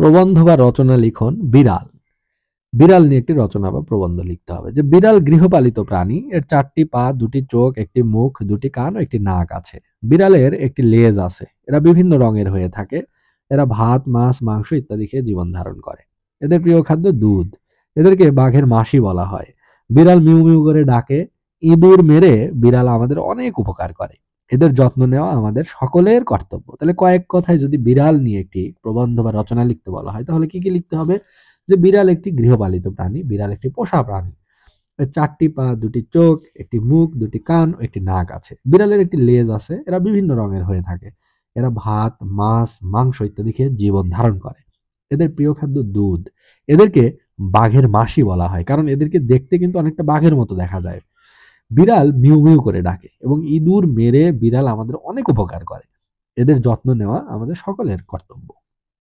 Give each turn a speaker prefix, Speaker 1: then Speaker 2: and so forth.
Speaker 1: প্রবন্ধ বা রচনা লিখন বিড়াল বিড়াল নিয়ে একটি রচনা বা প্রবন্ধ লিখতে হবে যে বিড়াল গৃহপালিত প্রাণী এর চারটি পা দুটি চোখ একটি মুখ দুটি কান একটি নাক আছে বিড়ালের একটি লেজ আছে এরা বিভিন্ন রঙের হয়ে থাকে এরা ভাত মাছ মাংস ইত্যাদি খেয়ে জীবন ধারণ করে এদের প্রিয় খাদ্য দুধ এদেরকে বাঘের মাসি বলা হয় বিড়াল মিউ মিউ করে ডাকে ইঁদুর মেরে বিড়াল আমাদের অনেক উপকার করে এদের যত্ন নেওয়া আমাদের সকলের কর্তব্য তাহলে কয়েক কথায় যদি বিড়াল নিয়ে একটি প্রবন্ধ বা রচনা লিখতে বলা হয় তাহলে কি কি লিখতে হবে যে বিড়াল একটি গৃহপালিত প্রাণী বিড়াল একটি পোষা প্রাণী চারটি পা দুটি চোখ একটি মুখ দুটি কান ও একটি নাক আছে বিড়ালের একটি লেজ আছে এরা বিভিন্ন রঙের হয়ে থাকে এরা ভাত মাছ মাংস ইত্যাদি খেয়ে জীবন ধারণ করে এদের প্রিয় খাদ্য দুধ এদেরকে বাঘের মাসি বলা হয় কারণ এদেরকে দেখতে কিন্তু অনেকটা বাঘের মতো দেখা যায় বিড়াল মিউ মিউ করে ডাকে এবং ইঁদুর মেরে বিড়াল আমাদের অনেক উপকার করে এদের যত্ন নেওয়া আমাদের সকলের কর্তব্য